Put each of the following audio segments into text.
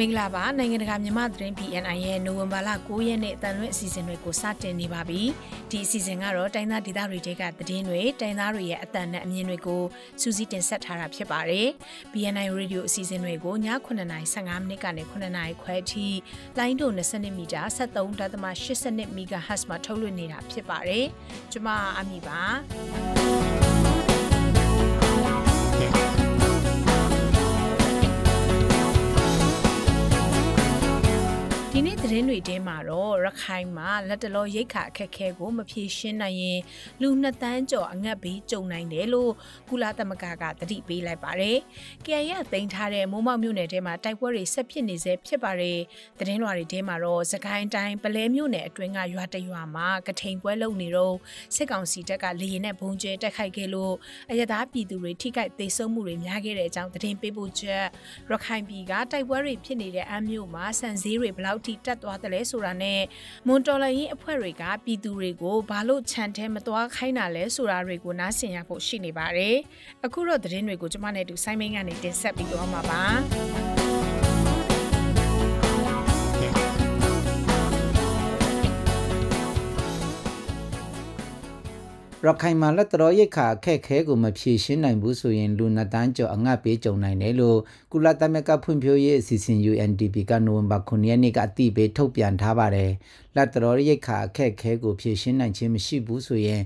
မင်္ဂလာပါနိုင်ငံတကာမြန်မာသတင်း BNI ရဲ့နိုဝင်ဘာလ9ရက်နေ့အတန်လွင့်အစီအစဉ်တွေကိုစတင်နေပါပြီဒီအစီအစဉ်ကတော့တိုင်းသားဒေသတွေတဲကသတင်းတွေတိုင်းသားတွေရဲ့အတန်နဲ့အမြင်တွေကိုစူးစီးတင်ဆက်ထားတာဖြစ်ပါတယ် BNI Radio အစီအစဉ်တွေကိုည9:55မိနစ်ကနေ9:00ခွဲအထိလိုင်းတို20မီတာ73.82 MHz မှာထုတ်လွှင့်နေတာဖြစ်ပါတယ်ကျွန်မအမီပါဒီနေ့သတင်းတွေတင်းမှာတော့ရခိုင်မှာလက်တလောရိတ်ခါအခက်ခဲကိုမဖြေရှင်းနိုင်ရင်လူနှစ်တန်းကျော်အငတ်ဘေးကြုံနိုင်တယ်လို့ကုလသမဂ္ဂကတတိပေးလိုက်ပါတယ်။ KIA တင်ထားတဲ့မိုးမောက်မြို့နယ်ထဲမှာတိုက်ပွဲတွေဆက်ဖြစ်နေစေဖြစ်ပါတယ်။သတင်းလွှာတွေတင်းမှာတော့စကိုင်းတိုင်းပလဲမြို့နယ်အတွင်းကရွာတရွာမှာကထိန်ပွဲလုပ်နေတော့စစ်ကောင်စီတပ်ကလေရင်နဲ့ဘုံကျဲတိုက်ခိုက်ခဲ့လို့အရသာပြည်သူတွေထိခိုက်ဒေဆုံးမှုတွေများခဲ့တဲ့အကြောင်းသတင်းပေးပို့ချက်ရခိုင်ပြည်ကတိုက်ပွဲတွေဖြစ်နေတဲ့အမ်းမြို့မှာစံစည်းတွေဘလောက်ထိတက်သွားတယ်လဲဆိုတာနဲ့မွန်တော်လရင်အဖွဲ့တွေကပြည်သူတွေကိုဘာလို့ခြံထဲမသွားခိုင်းတာလဲဆိုတာတွေကိုနားဆင်ရဖို့ရှိနေပါတယ်။အခုတော့သတင်းတွေကိုကျွန်မနဲ့တူဆိုင်းမင်းကနေတင်ဆက်ပြီးတော့မှာပါ။ရခိုင်မှာလက်တော်ရိတ်ခါအခက်ခဲကိုမဖြေရှင်းနိုင်ဘူးဆိုရင်လူနှစ်တန်းကျော်အငတ်ပေးကြုံနိုင်တယ်လို့ကုလသမဂ္ဂဖွံ့ဖြိုးရေးအစီအစဉ် UNDP ကနိုဝင်ဘာ9ရက်နေ့ကအသိပေးထုတ်ပြန်ထားပါတယ်လက်တော်ရိတ်ခါအခက်ခဲကိုဖြည့်ရှင်းနိုင်ခြင်းမရှိဘူးဆိုရင်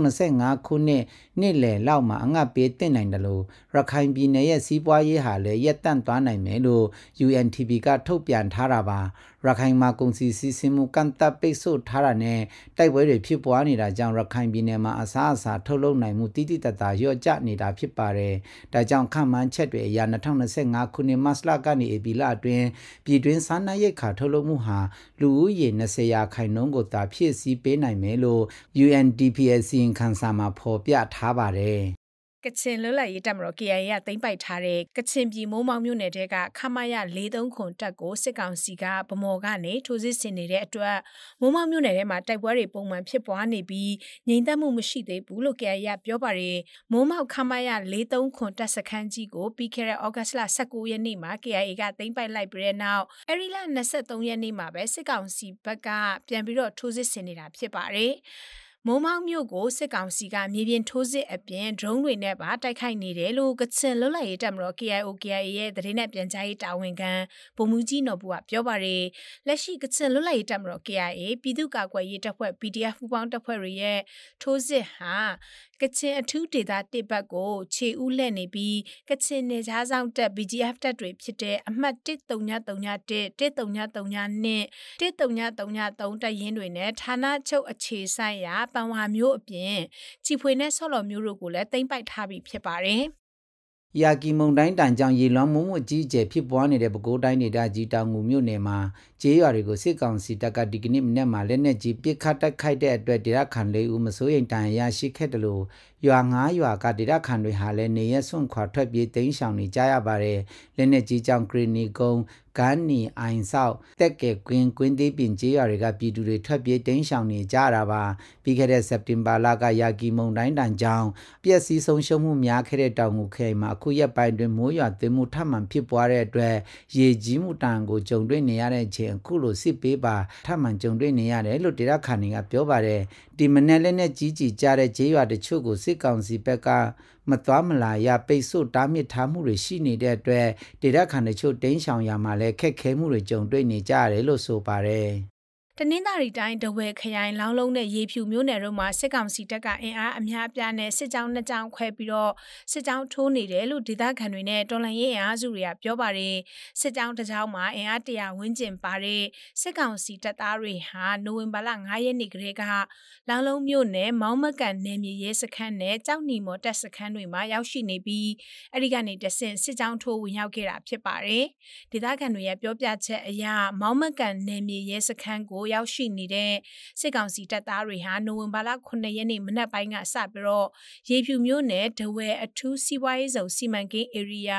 2025ခုနှစ်နှစ်လယ်လောက်မှာအငတ်ပေးတင်နိုင်တယ်လို့ရခိုင်ပြည်နယ်ရဲ့စီးပွားရေးဟာလည်းရပ်တန့်သွားနိုင်မယ်လို့ UNTP ကထုတ်ပြန်ထားတာပါရခိုင်မှာကုန်စည်စီးဆင်းမှုကန့်တပ်ပိတ်ဆို့ထားတာနဲ့တိုက်ပွဲတွေဖြစ်ပွားနေတာကြောင့်ရခိုင်ပြည်နယ်မှာအစားအစာထုတ်လုပ်နိုင်မှုတိတိတတ်တာလျော့ကျနေတာဖြစ်ပါတယ်။ဒါကြောင့်ခန့်မှန်းချက်တွေအရ2025ခုနှစ်မတ်လကနေဧပြီလအတွင်းပြည်တွင်းစားနပ်ရိက္ခာထုတ်လုပ်မှုဟာလူဦးရေ20 80ရာခိုင်နှုန်းကိုသာဖြည့်ဆည်းပေးနိုင်မယ်လို့ UNDP အစီရင်ခံစာမှာဖော်ပြထားပါတယ်ကချင်လွတ်လပ်ရေးတပ်မတော် KIA ကသိမ်းပိုက်ထားတဲ့ကချင်ပြည်မိုးမောင်းမြို့နယ်တဲကခမရ43ခွန်တပ်ကိုစစ်ကောင်စီကဗမော်ကနေထိုးစစ်ဆင်နေတဲ့အတွက်မိုးမောင်းမြို့နယ်ထဲမှာတိုက်ပွဲတွေပုံမှန်ဖြစ်ပွားနေပြီးငြိမ်သက်မှုမရှိသေးဘူးလို့ KIA ကပြောပါတယ်မိုးမောက်ခမရ43ခွန်တပ်စခန်းကြီးကိုပြီးခဲ့တဲ့ဩဂတ်စ်လ19ရက်နေ့မှာ KIA ကသိမ်းပိုက်လိုက်ပြီးတဲ့နောက်အဲဒီလ23ရက်နေ့မှာပဲစစ်ကောင်စီဘက်ကပြန်ပြီးတော့ထိုးစစ်ဆင်နေတာဖြစ်ပါတယ်မုံမောက်မြို့ကိုစစ်ကောင်စီကမြေပြင်ထိုးစစ်အပြင်ဒရုန်းတွေနဲ့ပါတိုက်ခိုက်နေတယ်လို့ကချင်လွတ်လပ်ရေးတပ်မတော် KIO KIA ရဲ့သတင်းနဲ့ပြန်ကြားရေးတာဝန်ခံဗိုလ်မှူးကြီးနော်ဘူးကပြောပါရယ်လက်ရှိကချင်လွတ်လပ်ရေးတပ်မတော် KIA ပြည်သူ့ကာကွယ်ရေးတပ်ဖွဲ့ PDF ပူးပေါင်းတပ်ဖွဲ့တွေရဲ့ထိုးစစ်ဟာကချင်အထူးဒေသတစ်ဘက်ကိုခြေဥလက်နေပြီးကချင်နယ်ခြားဆောင်တပ် BGF တပ်တွေဖြစ်တဲ့အမှတ်1331 1332 1333တပ်ရင်းတွေနဲ့ဌာနချုပ်အခြေဆိုင်ရာတန်ဝါမျိုးအပြင်ချီဖွေနဲ့ဆော့လော်မျိုးတို့ကိုလည်းသိမ့်ပိုက်ထားပြီးဖြစ်ပါတယ်။ယာကီမုန်တိုင်းတန်ကြောင့်ရေလွှမ်းမှုမှုအကြီးအကျယ်ဖြစ်ပွားနေတဲ့ပဲခူးတိုင်းဒေသကြီးတောင်ငူမြို့နယ်မှာကျေးရွာတွေကိုစစ်ကောင်စီတပ်ကဒီကနေ့မနက်မှာလက်နက်ကြီးပစ်ခတ်တိုက်ခိုက်တဲ့အတွက်ဒေသခံလေးဦးမစိုးရိမ်တန်ရာရှိခဲ့တယ်လို့ရွာ၅ရွာကဒေသခံတွေဟာလည်းနေရက်စွန့်ခွာထွက်ပြေးတိမ်းရှောင်နေကြရပါတယ်။လက်နက်ကြီးကြောင့်ဂရီနီကုန်းဂန်နီအိုင်ဆောက်တက်ကဲကွင်းကွင်းသေးပင်ကျေးရွာတွေကပြည်သူတွေထွက်ပြေးတိမ်းရှောင်နေကြတာပါပြီးခဲ့တဲ့စက်တင်ဘာလကယာကီမုန်တိုင်းတန်ကြောင်းပျက်စီးဆုံးရှုံးမှုများခဲ့တဲ့တောင်ငူခရိုင်မှာအခုရက်ပိုင်းတွင်မိုးရွာသွန်းမှုထပ်မံဖြစ်ပွားတဲ့အတွက်ရေကြီးမှုတန်ကိုကြုံတွေ့နေရတဲ့အချိန်အခုလိုစစ်ပေးပါထပ်မံကြုံတွေ့နေရတယ်လို့ဒေတာခန်ကပြောပါတယ်ဒီမနေ့လက်နဲ့ကြီးကြီးကြတဲ့ကျေးရွာတချို့ကိုစစစ်ကောင်စီဘက်ကမသွားမလာရပိတ်ဆို့တားမြစ်ထားမှုတွေရှိနေတဲ့အတွက်ဒေသခံတချို့တိမ်းရှောင်ရမှာလည်းခက်ခဲမှုတွေကြုံတွေ့နေကြရတယ်လို့ဆိုပါတယ်တနင်္သာရီတိုင်းဒဝဲခရိုင်လောင်းလုံးနဲ့ရေဖြူမြို့နယ်တို့မှာစစ်ကောင်စီတပ်ကအင်အားအများအပြားနဲ့စစ်ကြောင်းနှစ်ကြောင်းခွဲပြီးတော့စစ်ကြောင်းထိုးနေတယ်လို့ဒေသခံတွေနဲ့တော်လှန်ရေးအင်အားစုတွေကပြောပါတယ်စစ်ကြောင်းတစ်ကြောင်းမှာအင်အား100ဝန်းကျင်ပါတဲ့စစ်ကောင်စီတပ်သားတွေဟာနိုဝင်ဘာလ9ရက်နေ့ကလေးကလောင်းလုံးမြို့နယ်မောင်းမကန်နယ်မြေရဲစခန်းနဲ့ကြောက်နီမော်တပ်စခန်းတွေမှာရောက်ရှိနေပြီးအဲဒီကနေတဆင့်စစ်ကြောင်းထိုးဝင်ရောက်ခဲ့တာဖြစ်ပါတယ်ဒေသခံတွေရဲ့ပြောပြချက်အရမောင်းမကန်နယ်မြေရဲစခန်းကိုရောက်ရှိနေတဲ့စစ်ကောင်စီတပ်သားတွေဟာနိုဝင်ဘာလ9ရက်နေ့မနက်ပိုင်းကစပြီးတော့ရေဖြူမြို့နယ်ဒဝဲအထူးစီးပွားရေးဇုံစီမံကိန်း area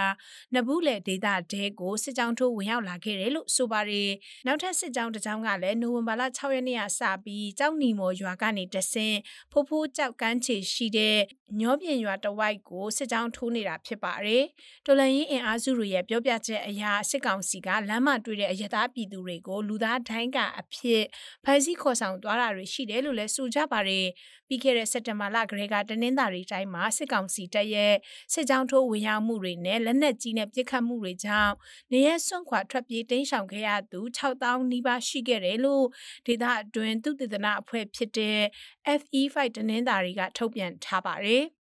နဘူးလေဒေသတဲကိုစစ်ကြောင်းထိုးဝင်ရောက်လာခဲ့တယ်လို့ဆိုပါတယ်။နောက်ထပ်စစ်ကြောင်းတစ်ကြောင်းကလည်းနိုဝင်ဘာလ6ရက်နေ့ကစပြီးကြောက်နီမော်ရွာကနေတဆင်းဖိုးဖိုးကြောက်ကန်းချေရှိတဲ့ညောပြင်ရွာတဝိုက်ကိုစစ်ကြောင်းထိုးနေတာဖြစ်ပါတယ်။တော်လန်ရင်အင်အားစုတွေရဲ့ပြောပြချက်အရစစ်ကောင်စီကလမ်းမတွေ့တဲ့အရသားပြည်သူတွေကိုလူသားတိုင်းကအဖြစ်ဖြစ်ဖမ်းဆီးခေါ်ဆောင်သွားတာတွေရှိတယ်လို့လည်းဆိုကြပါတယ်။ပြီးခဲ့တဲ့စက်တင်ဘာလကလေးကတနင်္သာရီတိုင်းမှာစစ်ကောင်စီတပ်ရဲ့စစ်ကြောင်းထိုးဝင်ရောက်မှုတွေနဲ့လက်နက်ကြီးနဲ့ပစ်ခတ်မှုတွေကြောင့်နေရဲစွန့်ခွာထွက်ပြေးတိမ်းရှောင်ခဲ့ရသူ6000နီးပါးရှိခဲ့တယ်လို့ဒေသအတွင်းသူတေသနအဖွဲ့ဖြစ်တဲ့ FE5 တနင်္သာရီကထုတ်ပြန်ထားပါတယ်။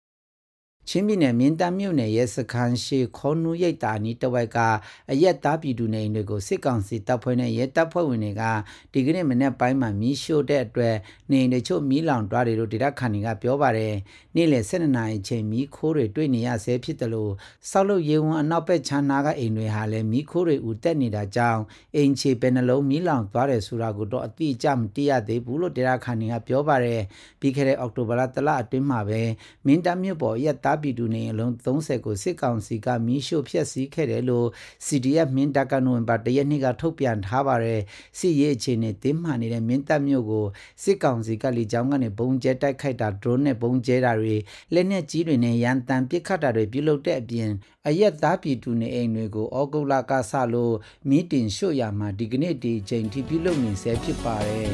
ချင်းပြည်နယ်မင်းတပ်မြို့နယ်ရဲစခန်းရှိခေါနူရိတ်တာနီတဝိုက်ကအရက်သားပြည်သူနေအိမ်တွေကိုစစ်ကောင်စီတပ်ဖွဲ့နဲ့ရဲတပ်ဖွဲ့ဝင်တွေကဒီကနေ့မနေ့ပိုင်းမှာမီးရှို့တဲ့အတွက်နေအိမ်တွေချို့မီးလောင်တွားတယ်လို့ဒေသခံတွေကပြောပါတယ်။နေ့လယ်12နာရီချိန်မီးခိုးတွေတွေ့နေရဆဲဖြစ်တယ်လို့ဆောက်လုပ်ရေဝန်အနောက်ဘက်ခြမ်းနာကအိမ်တွေဟာလည်းမီးခိုးတွေဥတက်နေတာကြောင့်အိမ်ခြေပဲနှလုံးမီးလောင်တွားတယ်ဆိုတာကိုတော့အတိအကျမသိရသေးဘူးလို့ဒေသခံတွေကပြောပါတယ်။ပြီးခဲ့တဲ့အောက်တိုဘာလတလအတွင်းမှာပဲမင်းတပ်မြို့ပေါ်ရက်သားပြည်သူနေအလုံး30ကိုစစ်ကောင်စီကမီးရှို့ဖျက်ဆီးခဲ့တယ်လို့ CDF မင်းတပ်ကနိုဝင်ဘာ၁ရက်နေ့ကထုတ်ပြန်ထားပါတယ်စစ်ရေးအခြေအနေတင်းမာနေတဲ့မင်းတပ်မြို့ကိုစစ်ကောင်စီကလေကြောင်းကနေပုံကျဲတိုက်ခိုက်တာ drone နဲ့ပုံကျဲတာတွေလက်နက်ကြီးတွေနဲ့ရန်တမ်းပစ်ခတ်တာတွေပြုလုပ်တဲ့အပြင် အရက်သားပြည်သူနေအိမ်တွေကိုဩဂုတ်လကစလို့မီးတင်ရှို့ရမှာဒီကနေ့ဒီချိန်ထိပြုလုပ်နေဆဲဖြစ်ပါတယ်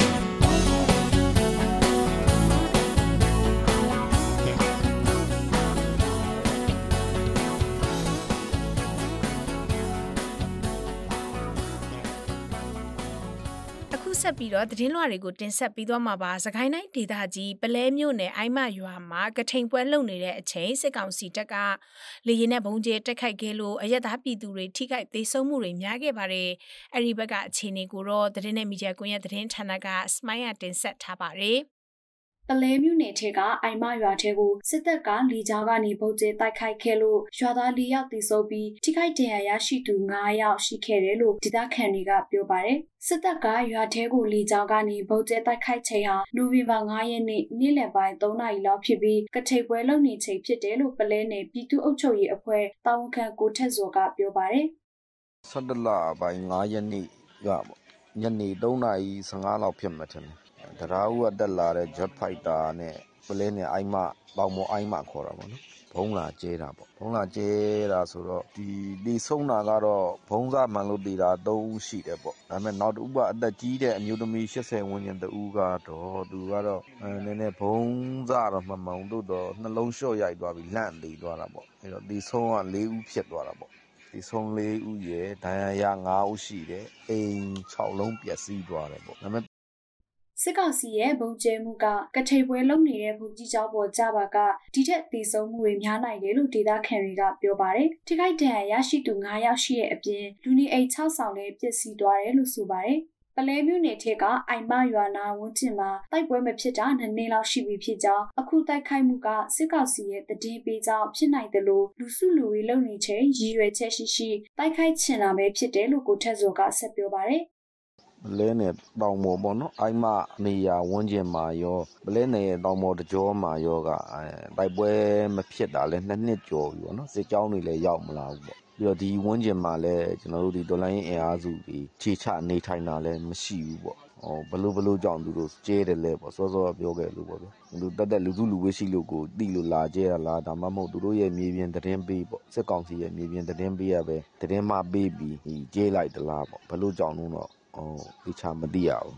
ဆက်ပြီးတော့သတင်းလွှာတွေကိုတင်ဆက်ပြီးသွားမှာပါ။သခိုင်းတိုင်းဒေသကြီးပလဲမြို့နယ်အိုင်မရွာမှာကထိန်ပွဲလုပ်နေတဲ့အချိန်စစ်ကောင်စီတပ်ကလေရင်နဲ့ဘုံကျဲတက်ခိုက်ခဲ့လို့အရက်သားပြည်သူတွေထိခိုက်ဒေဆုံးမှုတွေများခဲ့ပါတယ်။အဲဒီဘက်ကအခြေအနေကိုတော့သတင်းနဲ့မီဒီယာကွန်ရက်သတင်းဌာနကစမိုင်းရတင်ဆက်ထားပါတယ်။ပလဲမြို့နယ်ထက်ကအိုင်မရွာထဲကိုစစ်တပ်ကလီကြားကနေဗုံးကျဲတိုက်ခိုက်ခဲ့လို့ရွာသား၄ယောက်သေဆုံးပြီးထိခိုက်ဒဏ်ရာရရှိသူ9ယောက်ရှိခဲ့တယ်လို့ဒေသခံတွေကပြောပါတယ်။စစ်တပ်ကရွာထဲကိုလီကြားကနေဗုံးကျဲတိုက်ခိုက်ချိန်ဟာနိုဝင်ဘာ9ရက်နေ့နေ့လယ်ပိုင်း3နာရီလောက်ဖြစ်ပြီးကထိပ်ပွဲလုပ်နေချိန်ဖြစ်တယ်လို့ပလဲနယ်ပြည်သူ့အုပ်ချုပ်ရေးအဖွဲ့တာဝန်ခံကိုထက်စောကပြောပါတယ်။၁၇လပိုင်း9ရက်နေ့ကညနေ3:55လောက်ဖြစ်မှထင်တယ်တံတားဦးကတက်လာတဲ့ဂျက်ဖိုက်တာနဲ့ပုလဲနဲ့အိုက်မဘောင်ဘိုအိုက်မခေါ်တာပေါ့နော်။ဗုံးလာကြဲတာပေါ့။ဗုံးလာကြဲတာဆိုတော့သေဆုံးတာကတော့ဗုံးစမှန်လို့သေတာ၃ဦးရှိတယ်ပေါ့။ဒါပေမယ့်နောက်တဦးကအသက်ကြီးတဲ့အမျိုးသမီး၈၀ဝန်းကျင်တဦးကတော့သူကတော့နည်းနည်းဗုံးစတော့မမှန်ဘူး။သို့သော်နှလုံးရှော့ရိုက်သွားပြီးလန့်သေသွားတာပေါ့။အဲ့တော့သေဆုံးက၄ဦးဖြစ်သွားတာပေါ့။သေဆုံး၄ဦးရယ်ဒဏ်ရာရ၅ဦးရှိတယ်။အိမ်၆လုံးပျက်စီးသွားတယ်ပေါ့။ဒါပေမယ့်စစ်ကောင်စီရဲ့ဘုံကျဲမှုကကထိပ်ပွဲလုပ်နေတဲ့ဘုံကြီးကျောင်းပေါ်ကြပါကဒီထက်တည်ဆုံမှုတွေများနိုင်တယ်လို့ဒေတာခန်တွေကပြောပါတယ်။ထိခိုက်ဒဏ်ရာရရှိသူ9ယောက်ရှိတဲ့အပြင်လူနေအိမ်6ဆောင်လည်းပျက်စီးသွားတယ်လို့ဆိုပါတယ်။ပလဲမြို့နယ်ထက်ကအိုင်မရွာနာဝန်းကျင်မှာတိုက်ပွဲမဖြစ်တာနှစ်နှစ်လောက်ရှိပြီဖြစ်ကြောင်းအခုတိုက်ခိုက်မှုကစစ်ကောင်စီရဲ့တည်င်းပေးကြောင်းဖြစ်နိုင်တယ်လို့လူစုလူဝေးလုံနေချိန်ရည်ရွယ်ချက်ရှိရှိတိုက်ခိုက်ချင်လာပဲဖြစ်တယ်လို့ကိုထက်စောကဆက်ပြောပါတယ်လဲနယ်တောင်ပေါ်ပေါ့နော်အဲ့မှနေရာဝန်းကျင်မှာရောပလဲနယ်ရဲ့တောင်ပေါ်တကြောမှာရောကတိုက်ပွဲမဖြစ်တာလဲနှစ်နှစ်ကျော်ပြီပေါ့နော်စစ်ကြောင်းတွေလည်းရောက်မလာဘူးပေါ့ပြီးတော့ဒီဝန်းကျင်မှာလည်းကျွန်တော်တို့ဒီဒေါ်လာရင်းအင်အားစုတွေခြေချနေထိုင်တာလည်းမရှိဘူးပေါ့ဟောဘလို့ဘလို့ကြောင့်သူတို့ကျဲတယ်လဲပေါ့စောစောပြောခဲ့လို့ပေါ့ဗျာသူတက်တက်လူစုလူဝေးရှိလို့ကိုတိလို့လာကျဲရလားဒါမှမဟုတ်သူတို့ရဲ့မြေပြင်သတင်းပေးပေါ့စစ်ကောင်စီရဲ့မြေပြင်သတင်းပေးရပဲသတင်းမှပေးပြီးကျဲလိုက်တလားပေါ့ဘလို့ကြောင့်တော့အော်သေချာမသိရဘူး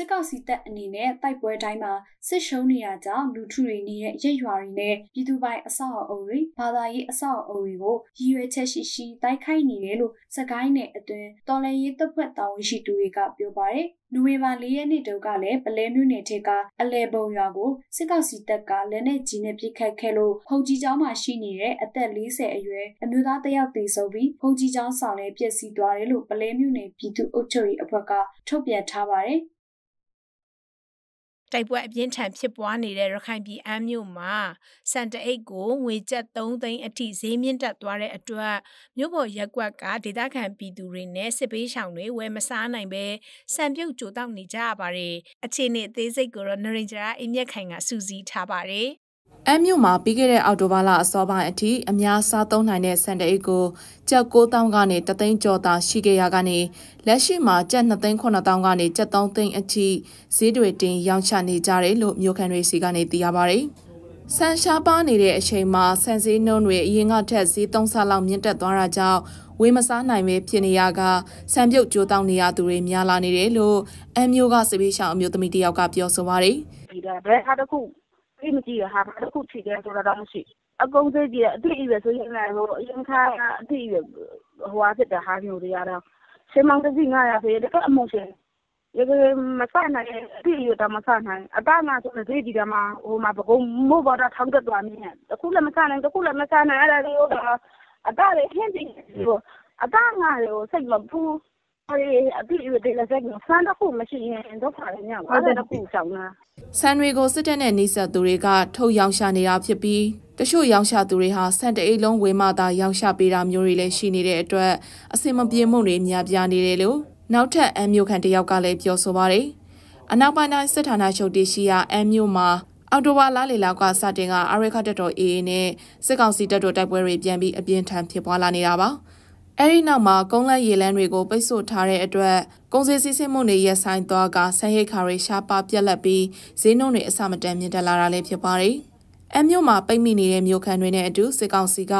စစ်ကောင်စီတပ်အနေနဲ့တိုက်ပွဲတိုင်းမှာစစ်ရှုံးနေတာကြောင့်လူထုတွေနေတဲ့ရဲရွာတွေနဲ့ပြည်သူပိုင်အဆောက်အအုံတွေဘာသာရေးအဆောက်အအုံတွေကိုရည်ရွယ်ချက်ရှိရှိတိုက်ခိုက်နေတယ်လို့စကိုင်းနယ်အတွင်းတော်လည်ရေးတပ်ဖွဲ့တာဝန်ရှိသူတွေက ပြောပါတယ်။နိုဝင်ဘာ၄ရက်နေ့တုန်းကလည်းပလဲမြို့နယ်ထက်ကအလဲပုံရွာကိုစစ်ကောင်စီတပ်ကလက်နက်ကြီးနဲ့ပစ်ခတ်ခဲ့လို့ဖုန်ကြီးကျောင်းမှာရှိနေတဲ့အသက်40အရွယ်အမျိုးသားတစ်ယောက်သေဆုံးပြီးဖုန်ကြီးကျောင်းဆောင်လည်းပျက်စီးသွားတယ်လို့ပလဲမြို့နယ်ပြည်သူ့အုပ်ချုပ်ရေးအဖွဲ့ကထုတ်ပြန်ထားပါတယ်။တိုက်ပွဲအပြင်းထန်ဖြစ်ပွားနေတဲ့ရခိုင်ပြည်အမ်းမြို့မှာစန်တအိတ်ကိုငွေကျပ်3သိန်းအထိဈေးမြင့်တက်သွားတဲ့အတွက်မြို့ပေါ်ရက်ကွက်ကဒေသခံပြည်သူတွေနဲ့စစ်ပေးရှောင်တွေဝယ်မစားနိုင်ပဲစံပြုတ်ကြိုတောက်နေကြရပါတယ်အခြေအနေအသေးစိတ်ကိုတော့နရင်ဂျာအိမ်မြက်ခိုင်ကစူးစီးထားပါတယ်အမ်းမြို့မှာပြီးခဲ့တဲ့အောက်တိုဘာလအစောပိုင်းအထိ အများစားသုံးနိုင်တဲ့စံတအိတ်ကိုကြက်9000ကနေ3သိန်းကျော်သာရှိခဲ့ရကနေလက်ရှိမှာကြက်2သိန်း9000ကနေကြက်3သိန်းအထိဈေးတွေတင်ရောင်းချနေကြတယ်လို့မြို့ခံတွေစီကနေသိရပါတယ်။ဆန်ရှားပါနေတဲ့အချိန်မှာဆန်ဈေးနှုန်းတွေအရင်ကထက်ဈေး3ဆလောက်မြင့်တက်သွားတာကြောင့်ဝေမစားနိုင်ပဲဖြစ်နေရကဆံပြုတ်ကြိုးတောင်းနေရသူတွေများလာနေတယ်လို့အမ်းမျိုးကစပေးရှောင်အမျိုးသမီးတယောက်ကပြောဆိုပါတယ်။ဒီကဘယ်ဟာတစ်ခုသိမကြည့်ရဟာဘာတစ်ခုထိတယ်ဆိုတာတော့မရှိအကုန်သိကြည့်ရအတိအကျဆိုရင်လည်းဟိုအရင်ကအတိအကျဟိုဟာဖြစ်တဲ့ဟာမျိုးတွေရတော့ရှင်းမောင်းတစီ900ဆိုရင်တကအမှုရှင်ရကမဆနိုင်အတိအကျတော့မဆနိုင်အတနာဆိုတဲ့ဒီကမှာဟိုမှာဘကုံမို့ဘာတော့ထောင်းတက်သွားမြင်တခုလည်းမဆနိုင်တခုလည်းမဆနိုင်အဲ့ဒါလေးဟိုတော့အတလေးဟင်းပြီးဟိုအတငါလေးကိုစိတ်မပူးဆန်တစ်ခုမရှိရင်ဒုက္ခပဲညမှာအဲ့ဒါတစ်ခုဆောင်တာဆန်တွေကိုစစ်တပ်နဲ့နှိစက်သူတွေကထုတ်ရောင်းရှာနေတာဖြစ်ပြီးတချို့ရောင်းရှာသူတွေဟာဆန်တအိတ်လုံးဝေမှသာရောင်းရှာပေးတာမျိုးတွေလည်းရှိနေတဲ့အတွက်အဆင်မပြေမှုတွေများပြားနေတယ်လို့နောက်ထပ်အမ်မျိုးခန်တယောက်ကလည်းပြောဆိုပါတယ်အနောက်ပိုင်းတိုင်းစစ်ဌာနချုပ်တရှိရာအမ်မျိုးမှာ အော်တိုဝါလာလီလောက်ကစတင်ကအာရခတက်တော် AA နဲ့စစ်ကောင်စီတပ်တို့တိုက်ပွဲတွေပြန်ပြီးအပြင်းထန်ဖြစ်ပွားလာနေတာပါ။အဲဒီနောက်မှာကုန်းလက်ရေလမ်းတွေကိုပိတ်ဆို့ထားတဲ့အတွက်ကုန်စည်စည်းစိမ်မှုတွေရပ်ဆိုင်သွားကဆန်ရိတ်ခါတွေရှားပါပြက်လက်ပြီးဈေးနှုန်းတွေအဆမတန်မြင့်တက်လာတာလည်းဖြစ်ပါတယ်။အမျိုးမှာပိတ်မိနေတဲ့မြို့ခံတွေနဲ့အတူစစ်ကောင်စီက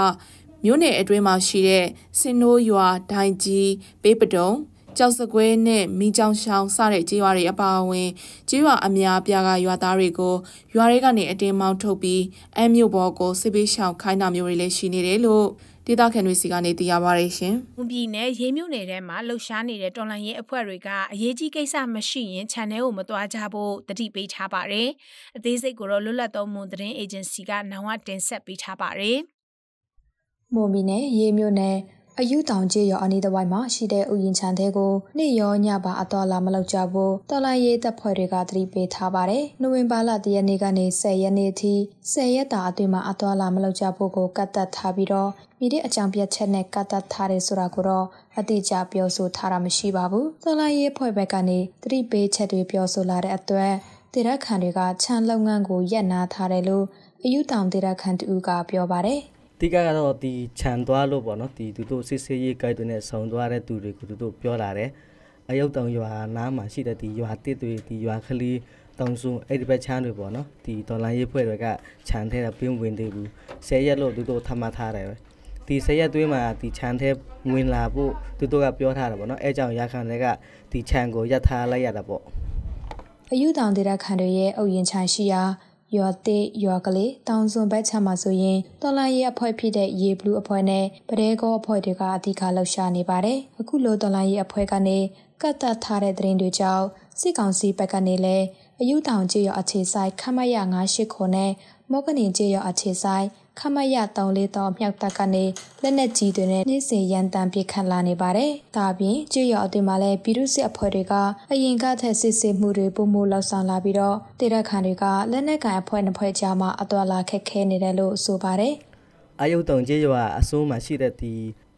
မြို့နယ်အတွင်းမှာရှိတဲ့စင်နိုးရွာဒိုင်ကြီးပေးပတုံကြောက်စကွဲနဲ့မီးကြောင်ရှောင်စတဲ့ကြေးရွာတွေအပါအဝင်ကြေးရွာအများပြားကရွာသားတွေကိုရွာတွေကနေအတင်းမောင်းထုတ်ပြီးအမ်းမြို့ပေါ်ကိုစစ်ပေးရှောင်ခိုင်းတာမျိုးတွေလည်းရှိနေတယ်လို့ဒေသခံတွေစီကနေသိရပါတယ်ရှင်။မွန်ပြည်နယ်ရေးမြို့နယ်ထဲမှာလှုပ်ရှားနေတဲ့တော်လှန်ရေးအဖွဲ့တွေကအရေးကြီးကိစ္စမရှိရင် channel ကိုမတွားကြဖို့တတိပေးထားပါတယ်။အသေးစိတ်ကိုတော့လွတ်လပ်သောမွန်သတင်းအေဂျင်စီကနောင်ဝတင်ဆက်ပေးထားပါတယ်။မွန်ပြည်နယ်ရေးမြို့နယ်အယူတောင်ကျေးရွာအနီးတစ်ဝိုက်မှာရှိတဲ့ဥယျာဉ်ခြံထဲကိုနေ့ရောညပါအတော်လာမလောက်ကြဖို့တော်လိုင်းရေးတပ်ဖွဲ့တွေကသတိပေးထားပါတယ်။နိုဝင်ဘာလ၁ရက်နေ့ကနေ10ရက်နေ့အထိ10ရက်တာအတွင်းမှာအတော်လာမလောက်ကြဖို့ကိုကတ်သက်ထားပြီးတော့မိတဲ့အကြောင်းပြချက်နဲ့ကတ်သက်ထားတယ်ဆိုတာကိုတော့အတိအကျပြောဆိုထားတာမရှိပါဘူး။တော်လိုင်းရေးအဖွဲ့ဘက်ကနေသတိပေးချက်တွေပြောဆိုလာတဲ့အတွက်တိရခန်တွေကခြံလုပ်ငန်းကိုရပ်နားထားတယ်လို့အယူတောင်တိရခန်တူကပြောပါတယ်။တိကကတော့ဒီခြံသွားလို့ပေါ့နော်ဒီသူတို့စစ်စစ်ရေးကြိုက်တွေနဲ့ဆုံသွားတဲ့သူတွေကိုသူတို့ပြောလာတယ်အယုတ်တောင်ရွာနားမှာရှိတဲ့ဒီရွာတစ်တွေဒီရွာခလီတောင်စုအဲ့ဒီဘက်ချမ်းတွေပေါ့နော်ဒီဒေါ်လာရေးဖွဲ့တွေကခြံထဲတာပြင်းဝင်သေးဘူးဆယ်ရက်လို့သူတို့ထမထားတယ်ပဲဒီဆရက်သွေးမှာဒီခြံထဲဝင်လာဖို့သူတို့ကပြောထားတာပေါ့နော်အဲကြောင့်ရခိုင်တွေကဒီခြံကိုရပ်ထားလိုက်ရတာပေါ့အယူတောင်ဒေတာခန်တွေရဲ့အုပ်ရင်ခြံရှိရာရွာသေးရွာကလေးတောင်စွန်ဘက်ချမှာဆိုရင်တော်လန်ရေးအဖွဲ့ဖြစ်တဲ့ရေဘလူးအဖွဲ့နဲ့ပဒဲကောအဖွဲ့တွေကအဓိကလှုပ်ရှားနေပါတယ်။အခုလိုတော်လန်ရေးအဖွဲ့ကနေကတ်တပ်ထားတဲ့တရင်တွေကြောင့်စစ်ကောင်စီဘက်ကနေလည်းအယူတောင်ကျေးရွာအခြေဆိုင် ခမရ98ခုနဲ့မောကနင်ကျေးရွာအခြေဆိုင်ခမရ343မြောက်တပ်ကနေလက်နက်ကြီးတွေနဲ့နှိမ့်စင်ရန်တမ်းပစ်ခတ်လာနေပါတယ်။ဒါပြင်ကြေးရွာအတင်မှာလည်းပြည်သူစစ်အဖွဲ့တွေကအရင်ကထက်စစ်ဆေးမှုတွေပုံမှုလောက်ဆောင်လာပြီးတော့တိရက်ခံတွေကလက်နက်ကန်အဖွဲ့နှစ်ဖွဲ့ကြားမှာအသွာလာခက်ခဲနေတယ်လို့ဆိုပါတယ်။အယုတ်တုံကြေးရွာအစိုးမှာရှိတဲ့ဒီ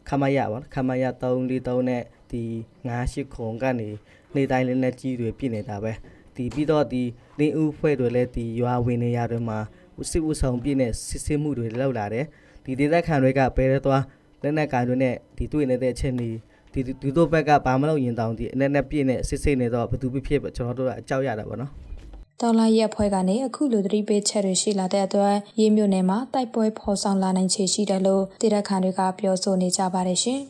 ခမရပါခမရ343နဲ့ဒီ98ခုံကနေနေတိုင်းလက်နက်ကြီးတွေပြစ်နေတာပဲ။ဒီပြီးတော့ဒီလင်းဦးဖွဲ့တွေလည်းဒီရွာဝင်နေရာတွေမှာစစ်ဦးဆောင်ပြည့်နဲ့စစ်ဆေးမှုတွေလောက်လာတယ်ဒီဒေသခံတွေကပဲရဲသွားလက်နက်ကင်တွေနဲ့ဒီတွေ့နေတဲ့အချက်တွေဒီဒီတို့ဘက်ကဘာမလုပ်ရင်တောင်းဒီအနေနဲ့ပြည့်နဲ့စစ်စစ်နေတော့ဘသူဖြစ်ဖြစ်ကျွန်တော်တို့ကအကြောက်ရတာပေါ့နော်တော်လာရဲ့အဖွဲ့ကနေအခုလိုသတိပေးချက်တွေရှိလာတဲ့အတွက်ရေးမြို့နယ်မှာတိုက်ပွဲဖော်ဆောင်လာနိုင်ခြေရှိတယ်လို့တိရခန်တွေကပြောဆိုနေကြပါတယ်ရှင်။